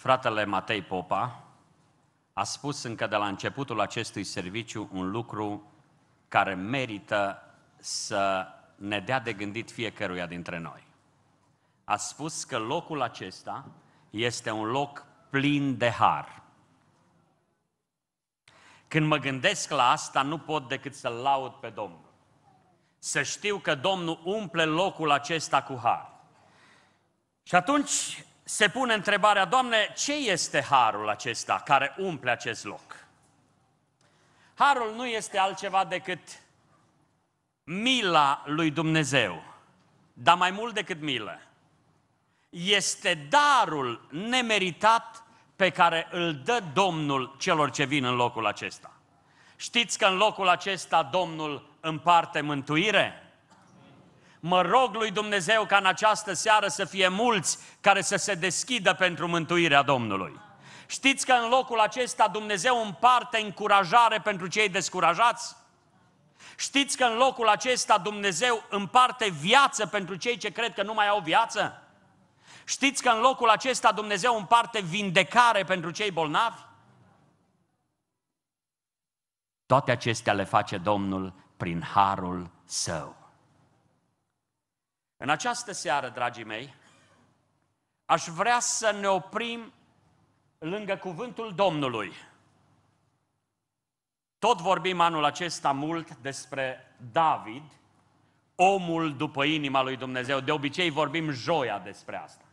Fratele Matei Popa a spus încă de la începutul acestui serviciu un lucru care merită să ne dea de gândit fiecăruia dintre noi. A spus că locul acesta este un loc plin de har. Când mă gândesc la asta, nu pot decât să-L laud pe Domnul. Să știu că Domnul umple locul acesta cu har. Și atunci se pune întrebarea, Doamne, ce este harul acesta care umple acest loc? Harul nu este altceva decât mila lui Dumnezeu, dar mai mult decât milă. Este darul nemeritat pe care îl dă Domnul celor ce vin în locul acesta. Știți că în locul acesta Domnul împarte mântuire? Mă rog lui Dumnezeu ca în această seară să fie mulți care să se deschidă pentru mântuirea Domnului. Știți că în locul acesta Dumnezeu împarte încurajare pentru cei descurajați? Știți că în locul acesta Dumnezeu împarte viață pentru cei ce cred că nu mai au viață? Știți că în locul acesta Dumnezeu împarte vindecare pentru cei bolnavi? Toate acestea le face Domnul prin harul său. În această seară, dragii mei, aș vrea să ne oprim lângă cuvântul Domnului. Tot vorbim anul acesta mult despre David, omul după inima lui Dumnezeu. De obicei vorbim joia despre asta.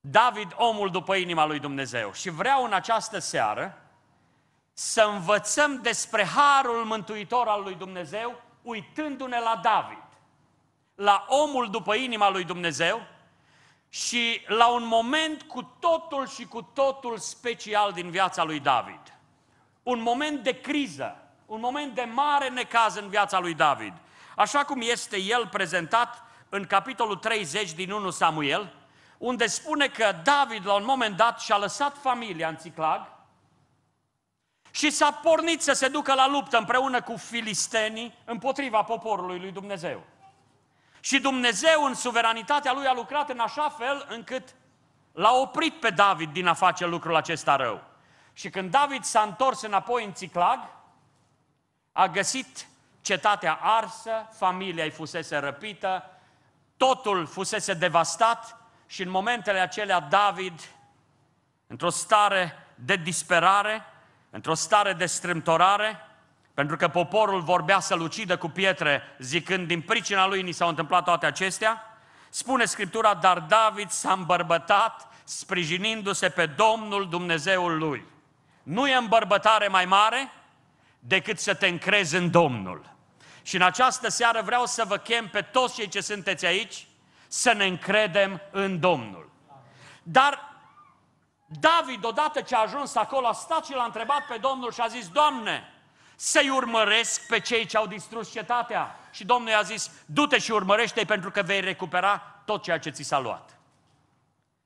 David, omul după inima lui Dumnezeu. Și vreau în această seară să învățăm despre harul mântuitor al lui Dumnezeu, uitându-ne la David la omul după inima lui Dumnezeu și la un moment cu totul și cu totul special din viața lui David. Un moment de criză, un moment de mare necaz în viața lui David. Așa cum este el prezentat în capitolul 30 din 1 Samuel, unde spune că David la un moment dat și-a lăsat familia în Ciclag și s-a pornit să se ducă la luptă împreună cu filistenii împotriva poporului lui Dumnezeu. Și Dumnezeu în suveranitatea lui a lucrat în așa fel încât l-a oprit pe David din a face lucrul acesta rău. Și când David s-a întors înapoi în Ciclag, a găsit cetatea arsă, familia îi fusese răpită, totul fusese devastat și în momentele acelea David, într-o stare de disperare, într-o stare de strâmtorare, pentru că poporul vorbea să-l ucidă cu pietre, zicând, din pricina lui ni s-au întâmplat toate acestea, spune Scriptura, dar David s-a îmbărbătat sprijinindu-se pe Domnul Dumnezeul lui. Nu e îmbărbătare mai mare decât să te încrezi în Domnul. Și în această seară vreau să vă chem pe toți cei ce sunteți aici să ne încredem în Domnul. Dar David, odată ce a ajuns acolo, a stat și l-a întrebat pe Domnul și a zis, Doamne, să-i urmăresc pe cei ce au distrus cetatea. Și Domnul i-a zis, du-te și urmărește-i pentru că vei recupera tot ceea ce ți s-a luat.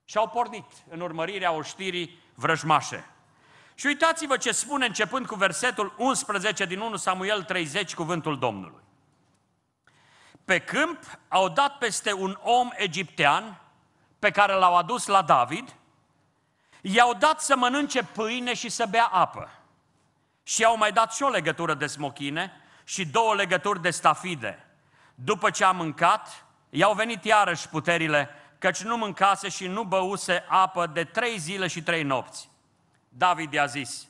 Și au pornit în urmărirea oștirii vrăjmașe. Și uitați-vă ce spune începând cu versetul 11 din 1 Samuel 30, cuvântul Domnului. Pe câmp au dat peste un om egiptean pe care l-au adus la David, i-au dat să mănânce pâine și să bea apă. Și au mai dat și o legătură de smochine și două legături de stafide. După ce a mâncat, i-au venit iarăși puterile, căci nu mâncase și nu băuse apă de trei zile și trei nopți. David i-a zis,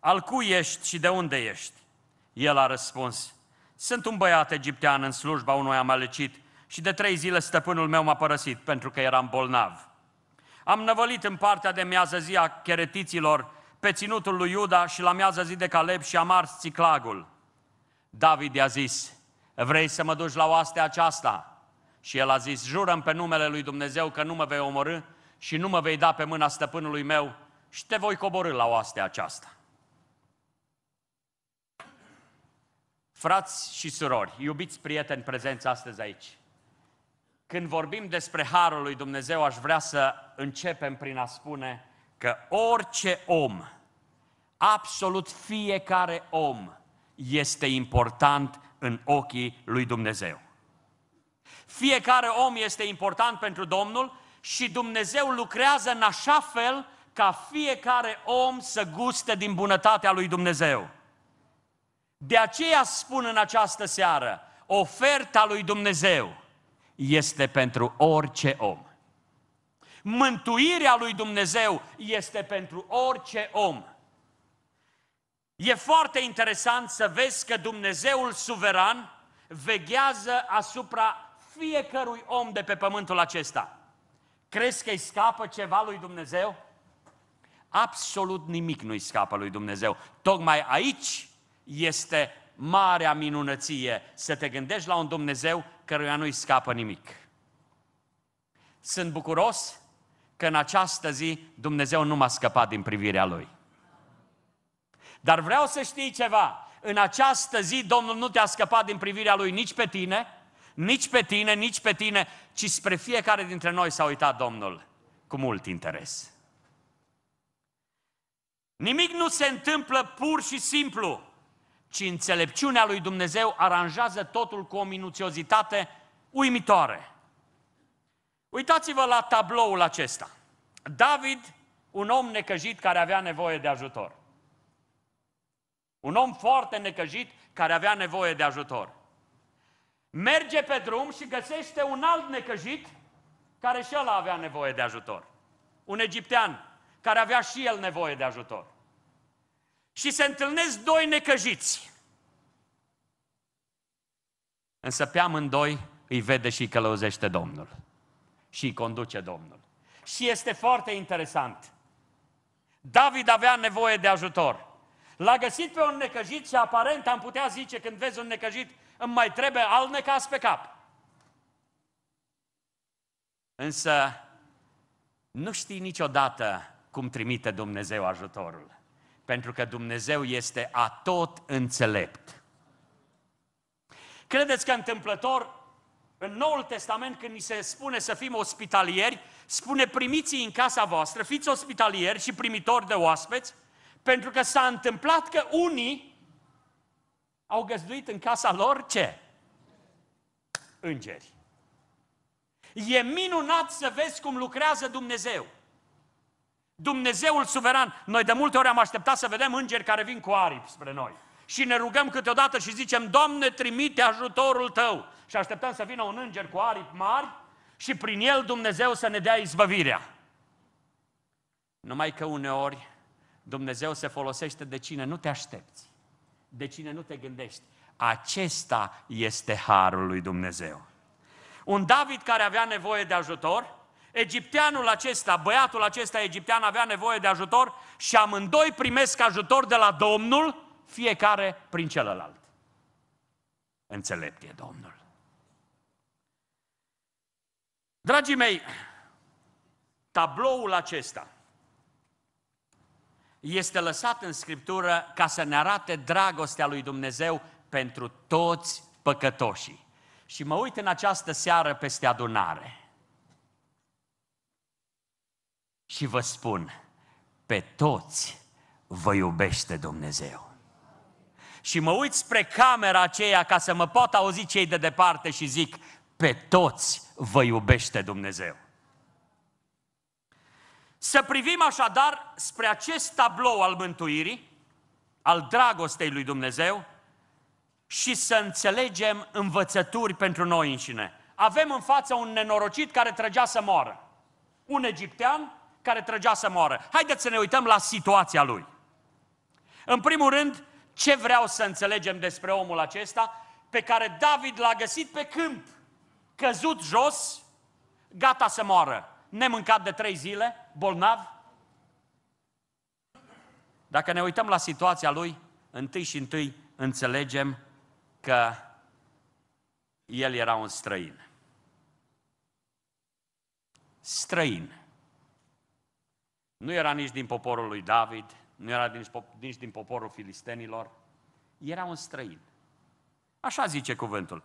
al cui ești și de unde ești? El a răspuns, sunt un băiat egiptean în slujba unui amalecit și de trei zile stăpânul meu m-a părăsit pentru că eram bolnav. Am năvălit în partea de miază zi a cheretiților pe ținutul lui Iuda și la miază zi de Caleb și am ars țiclagul. David i-a zis, vrei să mă duci la oastea aceasta? Și el a zis, jurăm pe numele lui Dumnezeu că nu mă vei omorâ și nu mă vei da pe mâna stăpânului meu și te voi coborâ la oastea aceasta. Frați și surori, iubiți prieteni prezenți astăzi aici, când vorbim despre Harul lui Dumnezeu, aș vrea să începem prin a spune că orice om absolut fiecare om este important în ochii lui Dumnezeu. Fiecare om este important pentru Domnul și Dumnezeu lucrează în așa fel ca fiecare om să guste din bunătatea lui Dumnezeu. De aceea spun în această seară, oferta lui Dumnezeu este pentru orice om. Mântuirea lui Dumnezeu este pentru orice om. E foarte interesant să vezi că Dumnezeul suveran veghează asupra fiecărui om de pe pământul acesta. Crezi că îi scapă ceva lui Dumnezeu? Absolut nimic nu îi scapă lui Dumnezeu. Tocmai aici este marea minunăție să te gândești la un Dumnezeu căruia nu-i scapă nimic. Sunt bucuros că în această zi Dumnezeu nu m-a scăpat din privirea Lui. Dar vreau să știi ceva. În această zi Domnul nu te-a scăpat din privirea Lui nici pe tine, nici pe tine, nici pe tine, ci spre fiecare dintre noi s-a uitat Domnul cu mult interes. Nimic nu se întâmplă pur și simplu, ci înțelepciunea lui Dumnezeu aranjează totul cu o minuțiozitate uimitoare. Uitați-vă la tabloul acesta. David, un om necăjit care avea nevoie de ajutor. Un om foarte necăjit care avea nevoie de ajutor. Merge pe drum și găsește un alt necăjit care și el avea nevoie de ajutor. Un egiptean care avea și el nevoie de ajutor. Și se întâlnesc doi necăjiți. Însă pe amândoi îi vede și călăuzește Domnul. Și îi conduce Domnul. Și este foarte interesant. David avea nevoie de ajutor. L-a găsit pe un necăjit și aparent am putea zice când vezi un necăjit, îmi mai trebuie alt necas pe cap. Însă nu știi niciodată cum trimite Dumnezeu ajutorul. Pentru că Dumnezeu este atot înțelept. Credeți că întâmplător în Noul Testament, când ni se spune să fim ospitalieri, spune primiți în casa voastră, fiți ospitalieri și primitori de oaspeți, pentru că s-a întâmplat că unii au găzduit în casa lor ce? Îngeri. E minunat să vezi cum lucrează Dumnezeu. Dumnezeul suveran. Noi de multe ori am așteptat să vedem îngeri care vin cu aripi spre noi. Și ne rugăm câteodată și zicem, Doamne, trimite ajutorul Tău. Și așteptăm să vină un înger cu aripi mari și prin el Dumnezeu să ne dea izbăvirea. Numai că uneori Dumnezeu se folosește de cine nu te aștepți, de cine nu te gândești. Acesta este harul lui Dumnezeu. Un David care avea nevoie de ajutor, egipteanul acesta, băiatul acesta egiptean avea nevoie de ajutor și amândoi primesc ajutor de la Domnul, fiecare prin celălalt. Înțelept e Domnul. Dragii mei, tabloul acesta este lăsat în Scriptură ca să ne arate dragostea lui Dumnezeu pentru toți păcătoșii. Și mă uit în această seară peste adunare și vă spun, pe toți vă iubește Dumnezeu. Și mă uit spre camera aceea ca să mă pot auzi cei de departe și zic, pe toți vă iubește Dumnezeu. Să privim așadar spre acest tablou al mântuirii, al dragostei lui Dumnezeu și să înțelegem învățături pentru noi înșine. Avem în față un nenorocit care trăgea să moară. Un egiptean care trăgea să moară. Haideți să ne uităm la situația lui. În primul rând, ce vreau să înțelegem despre omul acesta pe care David l-a găsit pe câmp, căzut jos, gata să moară nemâncat de trei zile, bolnav. Dacă ne uităm la situația lui, întâi și întâi înțelegem că el era un străin. Străin. Nu era nici din poporul lui David, nu era nici din poporul filistenilor, era un străin. Așa zice cuvântul.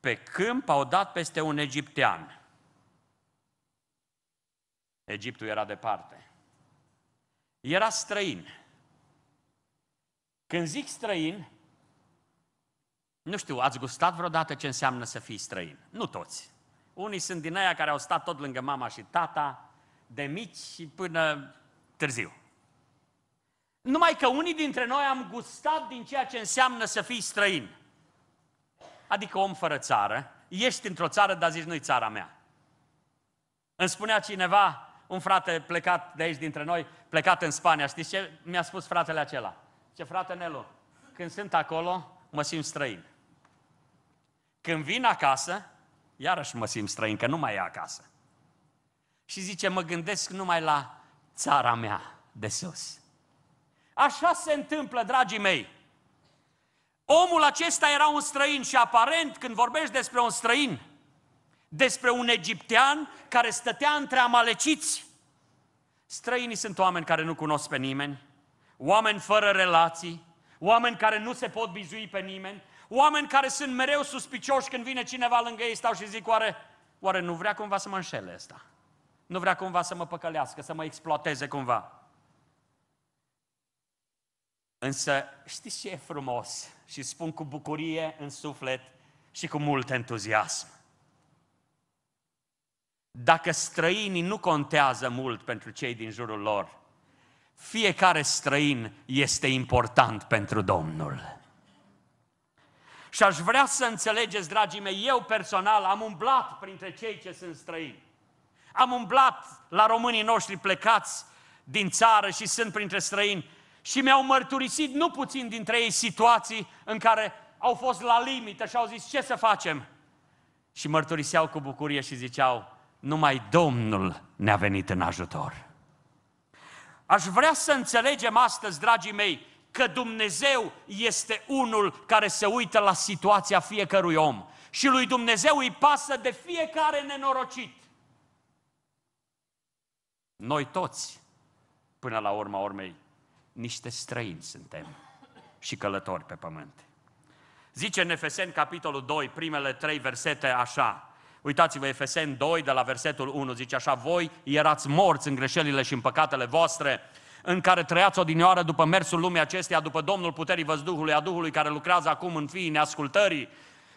Pe câmp au dat peste un egiptean, Egiptul era departe. Era străin. Când zic străin, nu știu, ați gustat vreodată ce înseamnă să fii străin? Nu toți. Unii sunt din aia care au stat tot lângă mama și tata, de mici până târziu. Numai că unii dintre noi am gustat din ceea ce înseamnă să fii străin. Adică om fără țară, ești într-o țară, dar zici, nu-i țara mea. Îmi spunea cineva, un frate plecat de aici dintre noi, plecat în Spania, știți ce mi-a spus fratele acela? Ce frate Nelu, când sunt acolo, mă simt străin. Când vin acasă, iarăși mă simt străin, că nu mai e acasă. Și zice, mă gândesc numai la țara mea de sus. Așa se întâmplă, dragii mei. Omul acesta era un străin și aparent când vorbești despre un străin, despre un egiptean care stătea între amaleciți. Străinii sunt oameni care nu cunosc pe nimeni, oameni fără relații, oameni care nu se pot bizui pe nimeni, oameni care sunt mereu suspicioși când vine cineva lângă ei, stau și zic, oare, oare nu vrea cumva să mă înșele ăsta? Nu vrea cumva să mă păcălească, să mă exploateze cumva. Însă știți ce e frumos? Și spun cu bucurie în suflet și cu mult entuziasm dacă străinii nu contează mult pentru cei din jurul lor, fiecare străin este important pentru Domnul. Și aș vrea să înțelegeți, dragii mei, eu personal am umblat printre cei ce sunt străini. Am umblat la românii noștri plecați din țară și sunt printre străini și mi-au mărturisit nu puțin dintre ei situații în care au fost la limită și au zis ce să facem. Și mărturiseau cu bucurie și ziceau, numai Domnul ne-a venit în ajutor. Aș vrea să înțelegem astăzi, dragii mei, că Dumnezeu este unul care se uită la situația fiecărui om. Și lui Dumnezeu îi pasă de fiecare nenorocit. Noi toți, până la urma urmei, niște străini suntem și călători pe pământ. Zice în Efeseni, capitolul 2, primele trei versete așa, Uitați-vă, Efeseni 2, de la versetul 1, zice așa, voi erați morți în greșelile și în păcatele voastre, în care trăiați odinioară după mersul lumii acesteia, după Domnul puterii văzduhului, a Duhului care lucrează acum în fiii neascultării,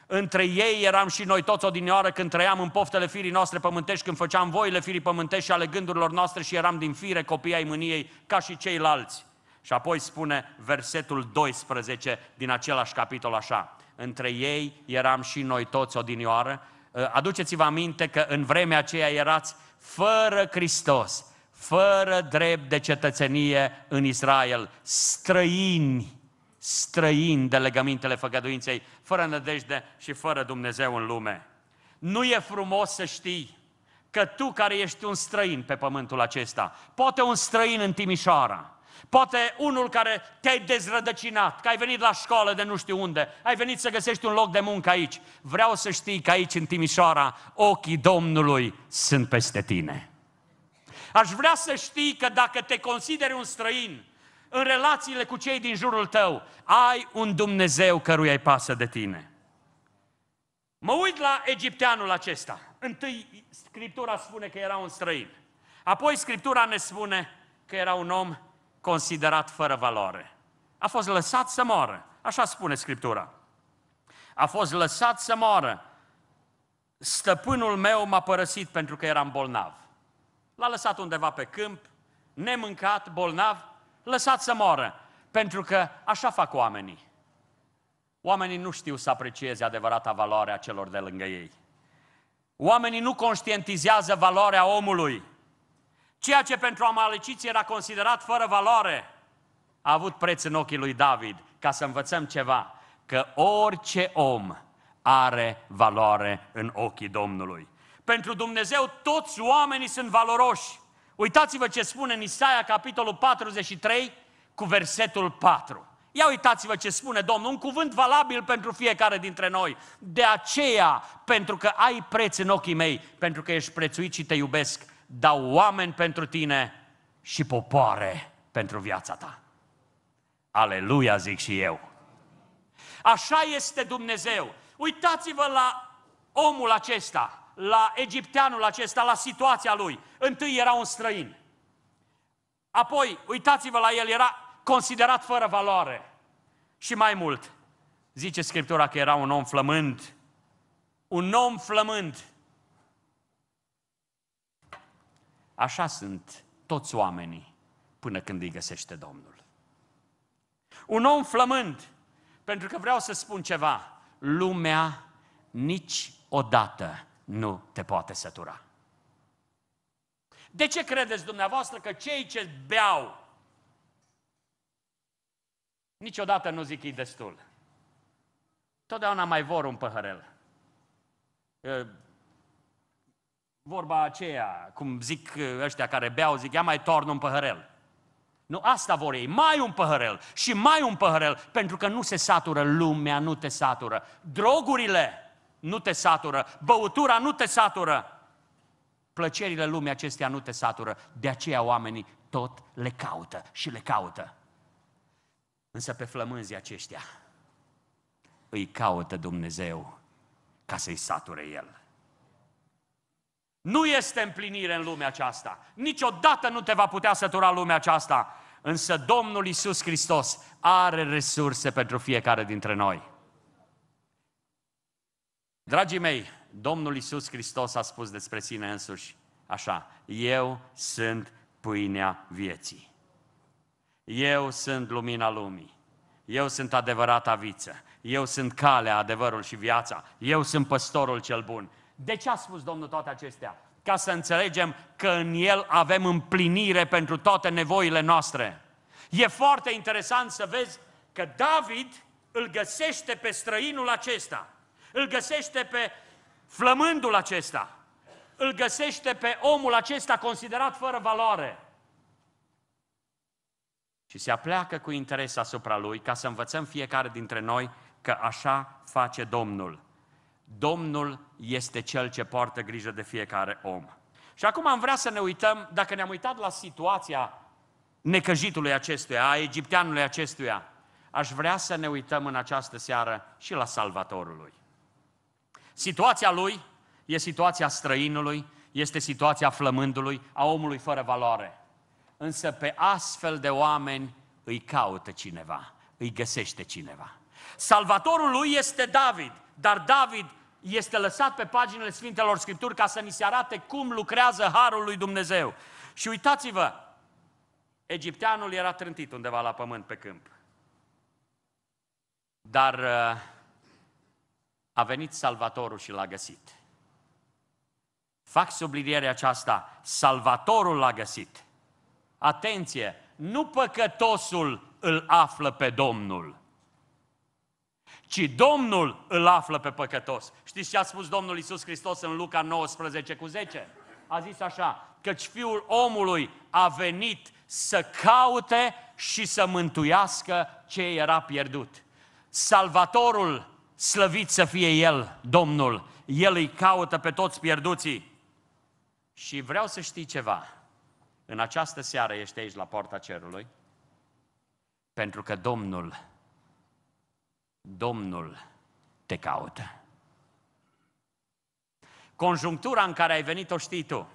între ei eram și noi toți odinioară când trăiam în poftele firii noastre pământești, când făceam voile firii pământești și ale gândurilor noastre și eram din fire copii ai mâniei ca și ceilalți. Și apoi spune versetul 12 din același capitol așa, între ei eram și noi toți odinioară Uh, aduceți-vă aminte că în vremea aceea erați fără Hristos, fără drept de cetățenie în Israel, străini, străini de legămintele făgăduinței, fără nădejde și fără Dumnezeu în lume. Nu e frumos să știi că tu care ești un străin pe pământul acesta, poate un străin în Timișoara, Poate unul care te-ai dezrădăcinat, că ai venit la școală de nu știu unde, ai venit să găsești un loc de muncă aici. Vreau să știi că aici, în Timișoara, ochii Domnului sunt peste tine. Aș vrea să știi că dacă te consideri un străin în relațiile cu cei din jurul tău, ai un Dumnezeu căruia îi pasă de tine. Mă uit la egipteanul acesta. Întâi Scriptura spune că era un străin. Apoi Scriptura ne spune că era un om considerat fără valoare. A fost lăsat să moară. Așa spune Scriptura. A fost lăsat să moară. Stăpânul meu m-a părăsit pentru că eram bolnav. L-a lăsat undeva pe câmp, nemâncat, bolnav, lăsat să moară. Pentru că așa fac oamenii. Oamenii nu știu să aprecieze adevărata valoare a celor de lângă ei. Oamenii nu conștientizează valoarea omului. Ceea ce pentru amaleciți era considerat fără valoare, a avut preț în ochii lui David, ca să învățăm ceva, că orice om are valoare în ochii Domnului. Pentru Dumnezeu toți oamenii sunt valoroși. Uitați-vă ce spune în Isaia, capitolul 43, cu versetul 4. Ia uitați-vă ce spune Domnul, un cuvânt valabil pentru fiecare dintre noi. De aceea, pentru că ai preț în ochii mei, pentru că ești prețuit și te iubesc, dau oameni pentru tine și popoare pentru viața ta. Aleluia, zic și eu. Așa este Dumnezeu. Uitați-vă la omul acesta, la egipteanul acesta, la situația lui. Întâi era un străin. Apoi, uitați-vă la el, era considerat fără valoare. Și mai mult, zice Scriptura că era un om flămând. Un om flămând. Așa sunt toți oamenii până când îi găsește Domnul. Un om flămând, pentru că vreau să spun ceva, lumea niciodată nu te poate sătura. De ce credeți dumneavoastră că cei ce beau niciodată nu zic ei destul? Totdeauna mai vor un păhărel. Ă, vorba aceea, cum zic ă, ăștia care beau, zic, ia mai torn un păhărel. Nu, asta vor ei, mai un păhărel și mai un păhărel, pentru că nu se satură lumea, nu te satură. Drogurile nu te satură, băutura nu te satură, plăcerile lumii acestea nu te satură. De aceea oamenii tot le caută și le caută. Însă pe flămânzii aceștia îi caută Dumnezeu ca să-i sature El. Nu este împlinire în lumea aceasta. Niciodată nu te va putea sătura lumea aceasta. Însă Domnul Isus Hristos are resurse pentru fiecare dintre noi. Dragii mei, Domnul Isus Hristos a spus despre sine însuși așa, eu sunt pâinea vieții. Eu sunt lumina lumii. Eu sunt adevărata viță. Eu sunt calea, adevărul și viața. Eu sunt păstorul cel bun. De ce a spus Domnul toate acestea? Ca să înțelegem că în El avem împlinire pentru toate nevoile noastre. E foarte interesant să vezi că David îl găsește pe străinul acesta, îl găsește pe flămândul acesta, îl găsește pe omul acesta considerat fără valoare. Și se apleacă cu interes asupra lui ca să învățăm fiecare dintre noi că așa face Domnul. Domnul este cel ce poartă grijă de fiecare om. Și acum am vrea să ne uităm, dacă ne-am uitat la situația necăjitului acestuia, a egipteanului acestuia, aș vrea să ne uităm în această seară și la Salvatorului. Situația lui e situația străinului, este situația flămândului, a omului fără valoare. Însă pe astfel de oameni îi caută cineva, îi găsește cineva. Salvatorul lui este David, dar David este lăsat pe paginile Sfintelor Scripturi ca să ni se arate cum lucrează Harul lui Dumnezeu. Și uitați-vă, egipteanul era trântit undeva la pământ pe câmp. Dar uh, a venit Salvatorul și l-a găsit. Fac sublinierea aceasta, Salvatorul l-a găsit. Atenție, nu păcătosul îl află pe Domnul, ci Domnul îl află pe păcătos. Știți ce a spus Domnul Isus Hristos în Luca 19 cu 10? A zis așa, căci Fiul omului a venit să caute și să mântuiască ce era pierdut. Salvatorul, slăvit să fie El, Domnul, El îi caută pe toți pierduții. Și vreau să știi ceva. În această seară ești aici la poarta cerului, pentru că Domnul Domnul te caută. Conjunctura în care ai venit o știi tu.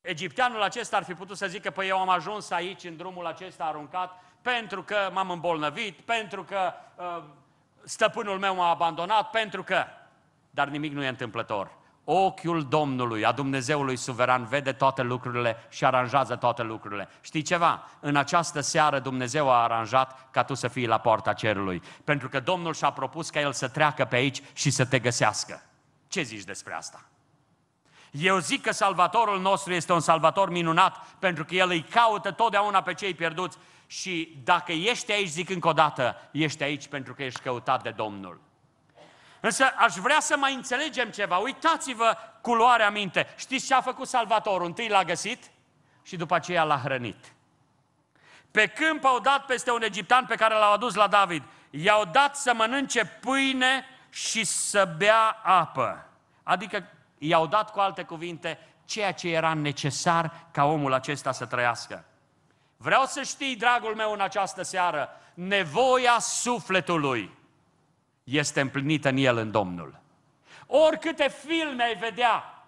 Egipteanul acesta ar fi putut să zică, păi eu am ajuns aici în drumul acesta aruncat pentru că m-am îmbolnăvit, pentru că uh, stăpânul meu m-a abandonat, pentru că... Dar nimic nu e întâmplător. Ochiul Domnului, a Dumnezeului suveran, vede toate lucrurile și aranjează toate lucrurile. Știi ceva? În această seară Dumnezeu a aranjat ca tu să fii la poarta cerului. Pentru că Domnul și-a propus ca El să treacă pe aici și să te găsească. Ce zici despre asta? Eu zic că Salvatorul nostru este un Salvator minunat, pentru că El îi caută totdeauna pe cei pierduți și dacă ești aici, zic încă o dată, ești aici pentru că ești căutat de Domnul. Însă aș vrea să mai înțelegem ceva. Uitați-vă culoarea minte. Știți ce a făcut Salvatorul? Întâi l-a găsit și după aceea l-a hrănit. Pe câmp au dat peste un egiptean pe care l-au adus la David. I-au dat să mănânce pâine și să bea apă. Adică i-au dat cu alte cuvinte ceea ce era necesar ca omul acesta să trăiască. Vreau să știi, dragul meu, în această seară, nevoia sufletului este împlinită în el, în Domnul. Oricâte filme ai vedea,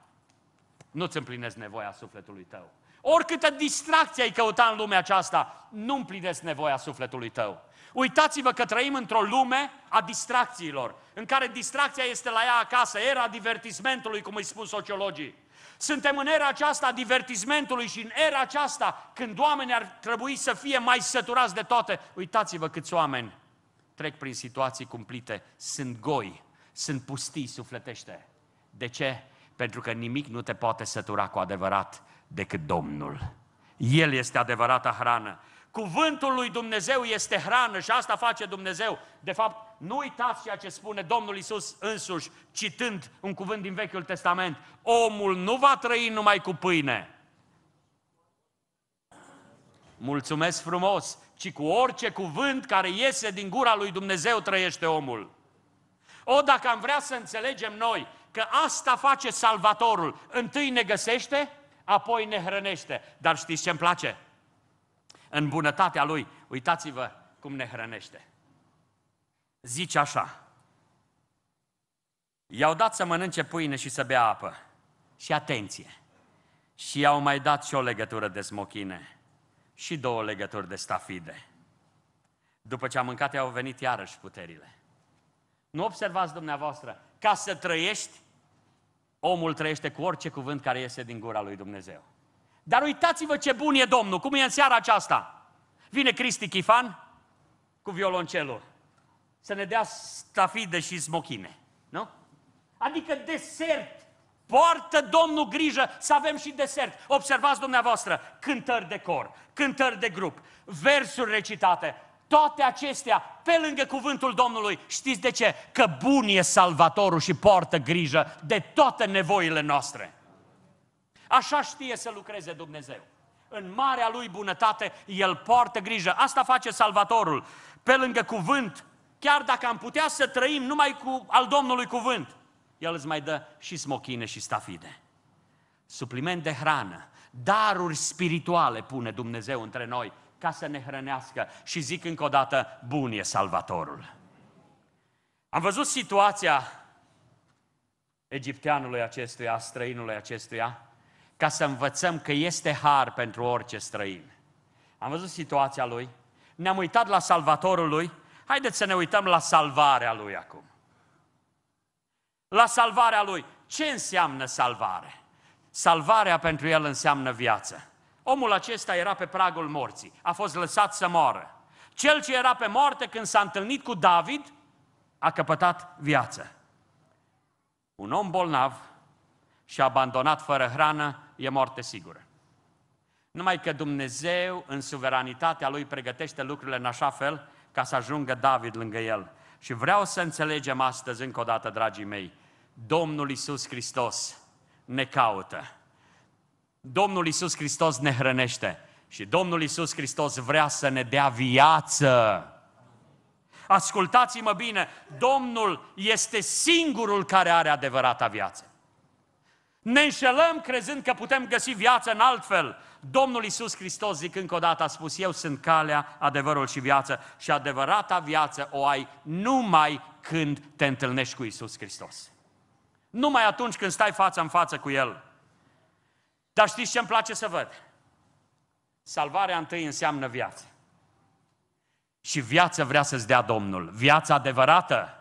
nu-ți împlinesc nevoia sufletului tău. Oricâtă distracție ai căuta în lumea aceasta, nu împlinesc nevoia sufletului tău. Uitați-vă că trăim într-o lume a distracțiilor, în care distracția este la ea acasă, era divertismentului, cum îi spun sociologii. Suntem în era aceasta a divertismentului și în era aceasta când oamenii ar trebui să fie mai săturați de toate. Uitați-vă câți oameni trec prin situații cumplite, sunt goi, sunt pustii sufletește. De ce? Pentru că nimic nu te poate sătura cu adevărat decât Domnul. El este adevărata hrană. Cuvântul lui Dumnezeu este hrană și asta face Dumnezeu. De fapt, nu uitați ceea ce spune Domnul Isus însuși, citând un cuvânt din Vechiul Testament. Omul nu va trăi numai cu pâine. Mulțumesc frumos! ci cu orice cuvânt care iese din gura lui Dumnezeu trăiește omul. O, dacă am vrea să înțelegem noi că asta face Salvatorul, întâi ne găsește, apoi ne hrănește. Dar știți ce îmi place? În bunătatea lui, uitați-vă cum ne hrănește. Zice așa, i-au dat să mănânce pâine și să bea apă. Și atenție, și i-au mai dat și o legătură de smochine și două legături de stafide. După ce a mâncat, i-au venit iarăși puterile. Nu observați dumneavoastră, ca să trăiești, omul trăiește cu orice cuvânt care iese din gura lui Dumnezeu. Dar uitați-vă ce bun e Domnul, cum e în seara aceasta. Vine Cristi Chifan cu violoncelul să ne dea stafide și smochine, nu? Adică desert Poartă Domnul grijă să avem și desert. Observați dumneavoastră, cântări de cor, cântări de grup, versuri recitate, toate acestea, pe lângă cuvântul Domnului, știți de ce? Că bun e Salvatorul și poartă grijă de toate nevoile noastre. Așa știe să lucreze Dumnezeu. În marea lui bunătate, El poartă grijă. Asta face Salvatorul. Pe lângă cuvânt, chiar dacă am putea să trăim numai cu al Domnului cuvânt, el îți mai dă și smochine și stafide. Supliment de hrană, daruri spirituale pune Dumnezeu între noi ca să ne hrănească. Și zic încă o dată, bun e Salvatorul. Am văzut situația egipteanului acestuia, străinului acestuia, ca să învățăm că este har pentru orice străin. Am văzut situația lui, ne-am uitat la Salvatorul lui, haideți să ne uităm la salvarea lui acum la salvarea lui. Ce înseamnă salvare? Salvarea pentru el înseamnă viață. Omul acesta era pe pragul morții, a fost lăsat să moară. Cel ce era pe moarte când s-a întâlnit cu David, a căpătat viață. Un om bolnav și abandonat fără hrană e moarte sigură. Numai că Dumnezeu, în suveranitatea Lui, pregătește lucrurile în așa fel ca să ajungă David lângă el. Și vreau să înțelegem astăzi încă o dată, dragii mei, Domnul Isus Hristos ne caută. Domnul Isus Hristos ne hrănește și Domnul Isus Hristos vrea să ne dea viață. Ascultați-mă bine, Domnul este singurul care are adevărata viață. Ne înșelăm crezând că putem găsi viață în altfel. Domnul Isus Hristos, zic încă o dată, a spus, eu sunt calea, adevărul și viață și adevărata viață o ai numai când te întâlnești cu Isus Hristos. Numai atunci când stai față în față cu El. Dar știți ce îmi place să văd? Salvarea întâi înseamnă viață. Și viață vrea să-ți dea Domnul. Viața adevărată.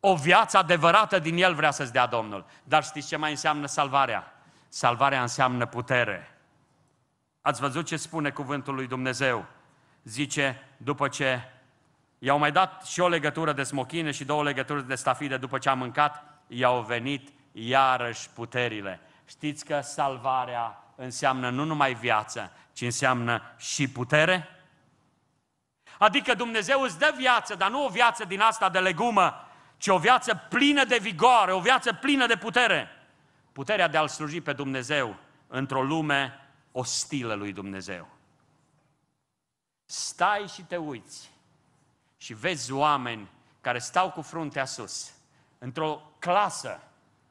O viață adevărată din El vrea să-ți dea Domnul. Dar știți ce mai înseamnă salvarea? Salvarea înseamnă putere. Ați văzut ce spune cuvântul lui Dumnezeu? Zice, după ce i-au mai dat și o legătură de smochine și două legături de stafide după ce a mâncat, i-au venit iarăși puterile. Știți că salvarea înseamnă nu numai viață, ci înseamnă și putere? Adică Dumnezeu îți dă viață, dar nu o viață din asta de legumă, ci o viață plină de vigoare, o viață plină de putere. Puterea de a-L sluji pe Dumnezeu într-o lume ostilă lui Dumnezeu. Stai și te uiți și vezi oameni care stau cu fruntea sus, într-o clasă,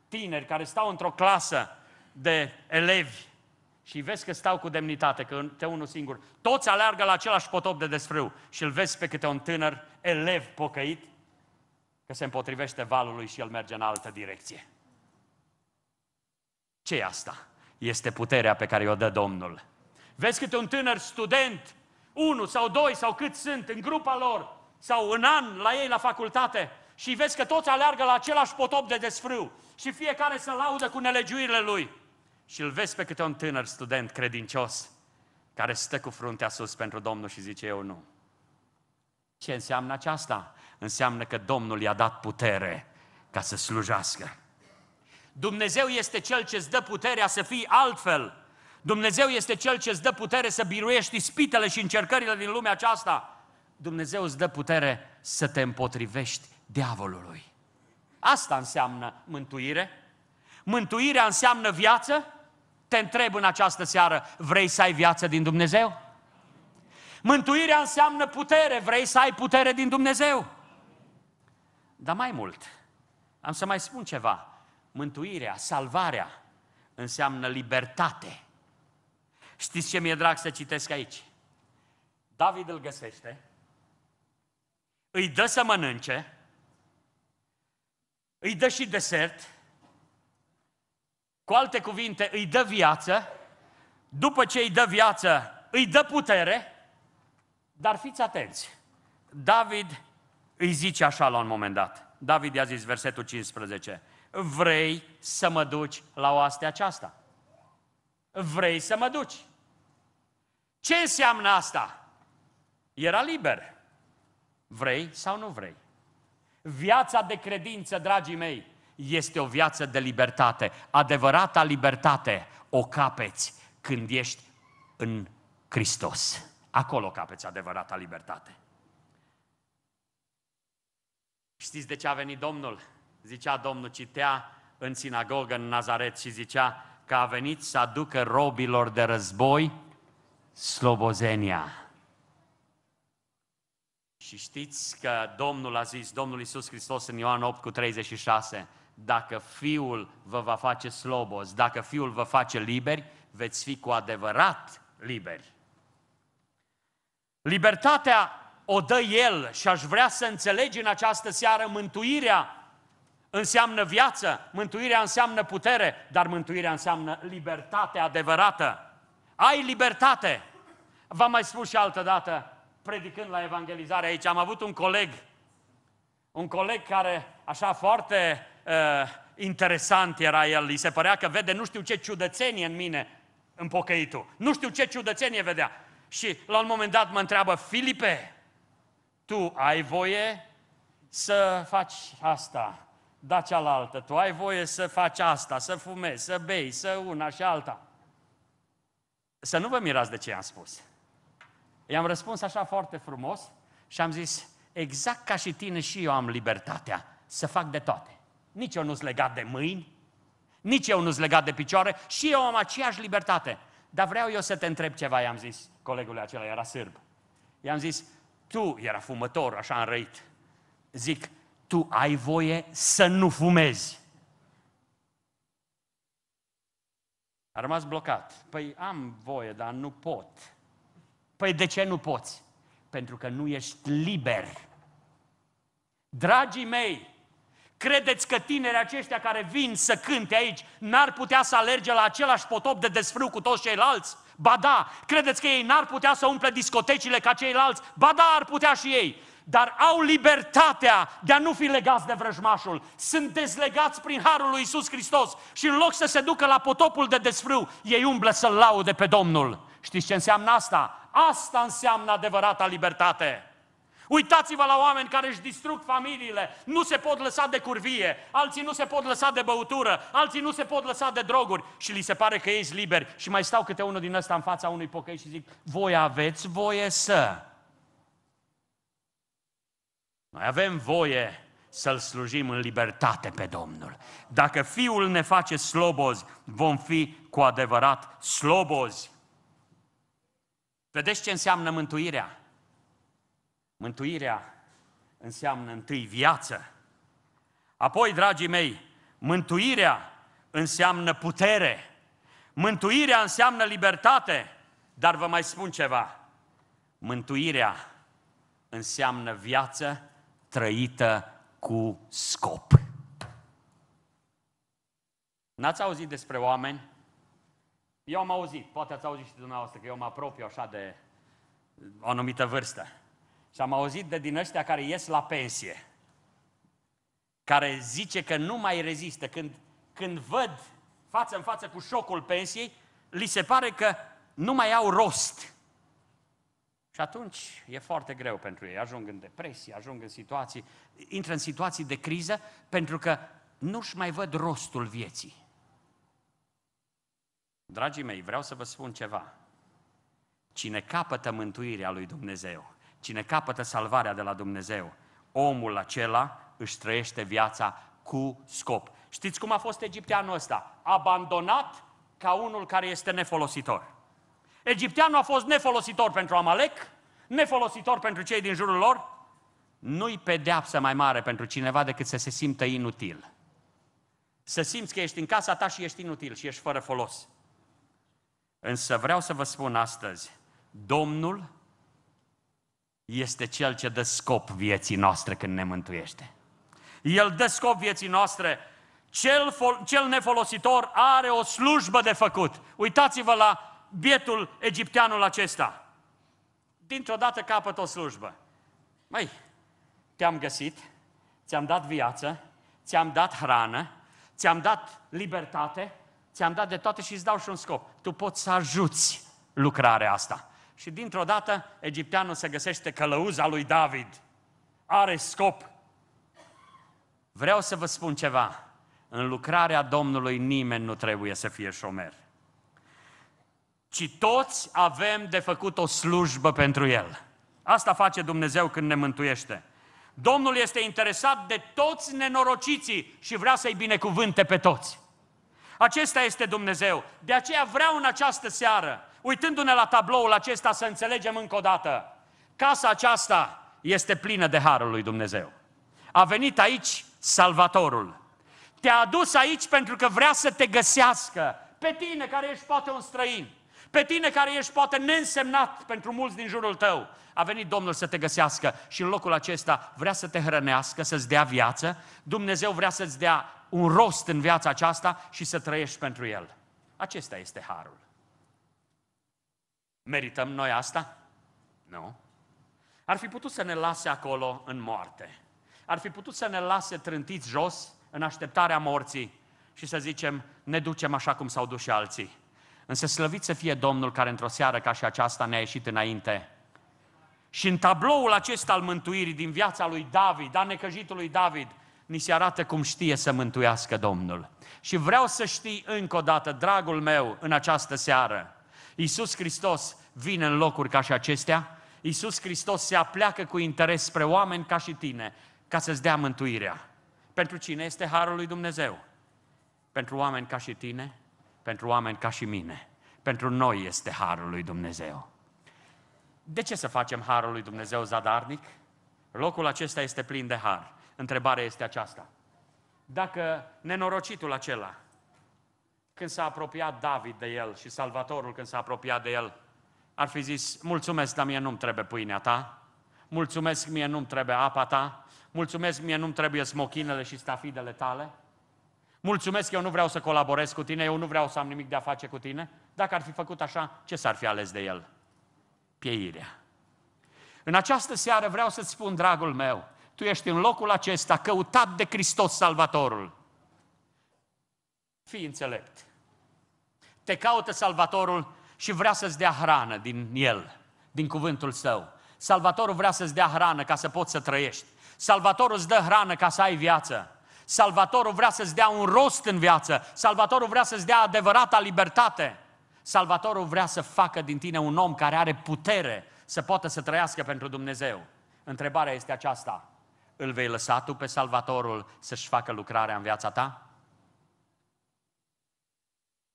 tineri care stau într-o clasă de elevi și vezi că stau cu demnitate, că te unul singur. Toți aleargă la același potop de desfrâu și îl vezi pe câte un tânăr elev pocăit că se împotrivește valului și el merge în altă direcție. ce e asta? Este puterea pe care o dă Domnul. Vezi câte un tânăr student, unul sau doi sau cât sunt în grupa lor, sau în an la ei la facultate, și vezi că toți aleargă la același potop de desfrâu și fiecare se laudă cu nelegiuirile lui. Și îl vezi pe câte un tânăr student credincios care stă cu fruntea sus pentru Domnul și zice eu nu. Ce înseamnă aceasta? Înseamnă că Domnul i-a dat putere ca să slujească. Dumnezeu este Cel ce îți dă puterea să fii altfel. Dumnezeu este Cel ce îți dă putere să biruiești ispitele și încercările din lumea aceasta. Dumnezeu îți dă putere să te împotrivești diavolului. Asta înseamnă mântuire. Mântuirea înseamnă viață. Te întreb în această seară, vrei să ai viață din Dumnezeu? Mântuirea înseamnă putere, vrei să ai putere din Dumnezeu? Dar mai mult, am să mai spun ceva. Mântuirea, salvarea, înseamnă libertate. Știți ce mi-e drag să citesc aici? David îl găsește, îi dă să mănânce, îi dă și desert, cu alte cuvinte, îi dă viață, după ce îi dă viață, îi dă putere, dar fiți atenți. David îi zice așa la un moment dat. David i-a zis, versetul 15, vrei să mă duci la oastea aceasta? Vrei să mă duci? Ce înseamnă asta? Era liber. Vrei sau nu vrei? Viața de credință, dragii mei, este o viață de libertate. Adevărata libertate o capeți când ești în Hristos. Acolo capeți adevărata libertate. Știți de ce a venit Domnul? Zicea Domnul, citea în sinagogă în Nazaret și zicea că a venit să aducă robilor de război slobozenia. Și știți că Domnul a zis, Domnul Iisus Hristos în Ioan 8 cu 36, dacă Fiul vă va face slobos, dacă Fiul vă face liberi, veți fi cu adevărat liberi. Libertatea o dă El și aș vrea să înțelegi în această seară mântuirea înseamnă viață, mântuirea înseamnă putere, dar mântuirea înseamnă libertate adevărată. Ai libertate! V-am mai spus și altă dată, predicând la evangelizare aici, am avut un coleg, un coleg care așa foarte uh, interesant era el, îi se părea că vede nu știu ce ciudățenie în mine, în pocăitul. Nu știu ce ciudățenie vedea. Și la un moment dat mă întreabă, Filipe, tu ai voie să faci asta, da cealaltă, tu ai voie să faci asta, să fumezi, să bei, să una și alta. Să nu vă mirați de ce am spus. I-am răspuns așa foarte frumos și am zis, exact ca și tine și eu am libertatea să fac de toate. Nici eu nu s legat de mâini, nici eu nu s legat de picioare și eu am aceeași libertate. Dar vreau eu să te întreb ceva, i-am zis colegul acela, era sârb. I-am zis, tu, era fumător, așa înrăit, zic, tu ai voie să nu fumezi. A rămas blocat. Păi am voie, dar nu pot. Păi de ce nu poți? Pentru că nu ești liber. Dragii mei, credeți că tinerii aceștia care vin să cânte aici n-ar putea să alerge la același potop de desfrâu cu toți ceilalți? Ba da, credeți că ei n-ar putea să umple discotecile ca ceilalți? Ba da, ar putea și ei dar au libertatea de a nu fi legați de vrăjmașul. Sunt dezlegați prin Harul lui Isus Hristos și în loc să se ducă la potopul de desfrâu, ei umblă să-L laude pe Domnul. Știți ce înseamnă asta? Asta înseamnă adevărata libertate. Uitați-vă la oameni care își distrug familiile, nu se pot lăsa de curvie, alții nu se pot lăsa de băutură, alții nu se pot lăsa de droguri și li se pare că ei sunt liberi. Și mai stau câte unul din ăsta în fața unui pocăi și zic, voi aveți voie să... Noi avem voie să-L slujim în libertate pe Domnul. Dacă Fiul ne face slobozi, vom fi cu adevărat slobozi. Vedeți ce înseamnă mântuirea? Mântuirea înseamnă întâi viață. Apoi, dragii mei, mântuirea înseamnă putere. Mântuirea înseamnă libertate. Dar vă mai spun ceva. Mântuirea înseamnă viață trăită cu scop. N-ați auzit despre oameni eu am auzit, poate ați auzit și dumneavoastră, că eu mă apropiu așa de o anumită vârstă. Și am auzit de din ăștia care ies la pensie, care zice că nu mai rezistă. Când, când văd față în față cu șocul pensiei, li se pare că nu mai au rost. Și atunci e foarte greu pentru ei. Ajung în depresie, ajung în situații, intră în situații de criză pentru că nu-și mai văd rostul vieții. Dragii mei, vreau să vă spun ceva. Cine capătă mântuirea lui Dumnezeu, cine capătă salvarea de la Dumnezeu, omul acela își trăiește viața cu scop. Știți cum a fost egipteanul ăsta? Abandonat ca unul care este nefolositor. Egipteanul a fost nefolositor pentru Amalek, nefolositor pentru cei din jurul lor. Nu-i pedeapsă mai mare pentru cineva decât să se simtă inutil. Să simți că ești în casa ta și ești inutil și ești fără folos. Însă vreau să vă spun astăzi, Domnul este Cel ce dă scop vieții noastre când ne mântuiește. El dă scop vieții noastre. Cel, fol- cel nefolositor are o slujbă de făcut. Uitați-vă la bietul egipteanul acesta. Dintr-o dată capăt o slujbă. Măi, te-am găsit, ți-am dat viață, ți-am dat hrană, ți-am dat libertate, ți-am dat de toate și îți dau și un scop. Tu poți să ajuți lucrarea asta. Și dintr-o dată, egipteanul se găsește călăuza lui David. Are scop. Vreau să vă spun ceva. În lucrarea Domnului nimeni nu trebuie să fie șomer. Ci toți avem de făcut o slujbă pentru El. Asta face Dumnezeu când ne mântuiește. Domnul este interesat de toți nenorociții și vrea să-i binecuvânte pe toți. Acesta este Dumnezeu. De aceea vreau în această seară, uitându-ne la tabloul acesta, să înțelegem încă o dată. Casa aceasta este plină de harul lui Dumnezeu. A venit aici Salvatorul. Te-a adus aici pentru că vrea să te găsească pe tine care ești poate un străin pe tine care ești poate neînsemnat pentru mulți din jurul tău, a venit Domnul să te găsească și în locul acesta vrea să te hrănească, să-ți dea viață, Dumnezeu vrea să-ți dea un rost în viața aceasta și să trăiești pentru El. Acesta este harul. Merităm noi asta? Nu. Ar fi putut să ne lase acolo în moarte. Ar fi putut să ne lase trântiți jos în așteptarea morții și să zicem, ne ducem așa cum s-au dus și alții. Însă slăvit să fie Domnul care într-o seară ca și aceasta ne-a ieșit înainte. Și în tabloul acesta al mântuirii din viața lui David, a necăjitului David, ni se arată cum știe să mântuiască Domnul. Și vreau să știi încă o dată, dragul meu, în această seară, Iisus Hristos vine în locuri ca și acestea, Iisus Hristos se apleacă cu interes spre oameni ca și tine, ca să-ți dea mântuirea. Pentru cine este harul lui Dumnezeu? Pentru oameni ca și tine, pentru oameni ca și mine. Pentru noi este harul lui Dumnezeu. De ce să facem harul lui Dumnezeu zadarnic? Locul acesta este plin de har. Întrebarea este aceasta. Dacă nenorocitul acela, când s-a apropiat David de el și Salvatorul când s-a apropiat de el, ar fi zis, mulțumesc, dar mie nu-mi trebuie pâinea ta, mulțumesc, mie nu-mi trebuie apa ta, mulțumesc, mie nu-mi trebuie smochinele și stafidele tale, mulțumesc, eu nu vreau să colaborez cu tine, eu nu vreau să am nimic de a face cu tine. Dacă ar fi făcut așa, ce s-ar fi ales de el? Pieirea. În această seară vreau să-ți spun, dragul meu, tu ești în locul acesta căutat de Hristos Salvatorul. Fii înțelept. Te caută Salvatorul și vrea să-ți dea hrană din el, din cuvântul său. Salvatorul vrea să-ți dea hrană ca să poți să trăiești. Salvatorul îți dă hrană ca să ai viață. Salvatorul vrea să-ți dea un rost în viață. Salvatorul vrea să-ți dea adevărata libertate. Salvatorul vrea să facă din tine un om care are putere să poată să trăiască pentru Dumnezeu. Întrebarea este aceasta. Îl vei lăsa tu pe Salvatorul să-și facă lucrarea în viața ta?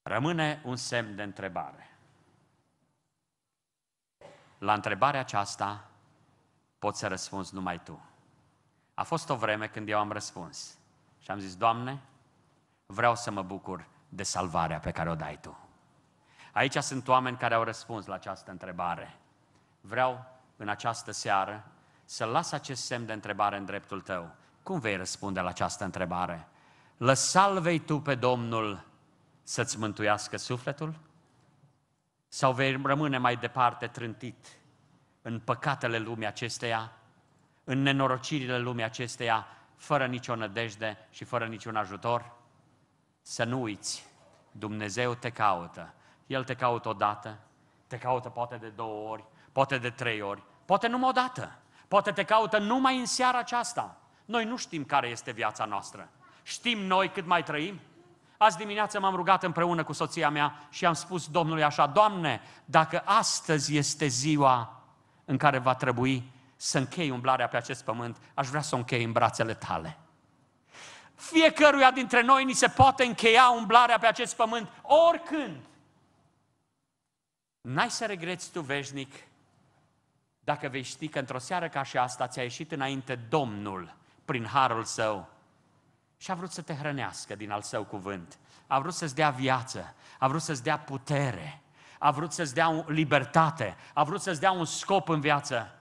Rămâne un semn de întrebare. La întrebarea aceasta poți să răspunzi numai tu. A fost o vreme când eu am răspuns. Și am zis, Doamne, vreau să mă bucur de salvarea pe care o dai Tu. Aici sunt oameni care au răspuns la această întrebare. Vreau în această seară să las acest semn de întrebare în dreptul tău. Cum vei răspunde la această întrebare? Lăsal-vei tu pe Domnul să-ți mântuiască sufletul? Sau vei rămâne mai departe trântit în păcatele lumii acesteia, în nenorocirile lumii acesteia fără nicio nădejde și fără niciun ajutor? Să nu uiți, Dumnezeu te caută. El te caută odată, te caută poate de două ori, poate de trei ori, poate numai odată. Poate te caută numai în seara aceasta. Noi nu știm care este viața noastră. Știm noi cât mai trăim? Azi dimineață m-am rugat împreună cu soția mea și am spus Domnului așa, Doamne, dacă astăzi este ziua în care va trebui să închei umblarea pe acest pământ, aș vrea să o închei în brațele tale. Fiecăruia dintre noi ni se poate încheia umblarea pe acest pământ, oricând. N-ai să regreți tu veșnic dacă vei ști că într-o seară ca și asta ți-a ieșit înainte Domnul prin harul său și a vrut să te hrănească din al său cuvânt. A vrut să-ți dea viață, a vrut să-ți dea putere, a vrut să-ți dea libertate, a vrut să-ți dea un scop în viață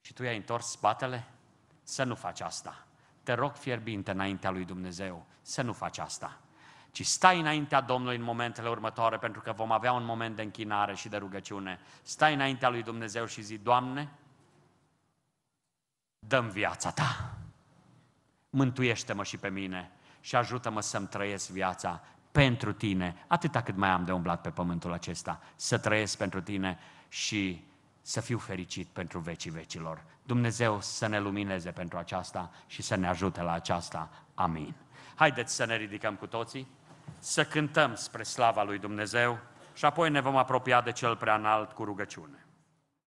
și tu i-ai întors spatele? Să nu faci asta. Te rog fierbinte înaintea lui Dumnezeu să nu faci asta ci stai înaintea Domnului în momentele următoare, pentru că vom avea un moment de închinare și de rugăciune. Stai înaintea lui Dumnezeu și zi, Doamne, dăm viața Ta, mântuiește-mă și pe mine și ajută-mă să-mi trăiesc viața pentru Tine, atâta cât mai am de umblat pe pământul acesta, să trăiesc pentru Tine și să fiu fericit pentru vecii vecilor. Dumnezeu să ne lumineze pentru aceasta și să ne ajute la aceasta. Amin. Haideți să ne ridicăm cu toții, să cântăm spre slava lui Dumnezeu și apoi ne vom apropia de cel prea înalt cu rugăciune.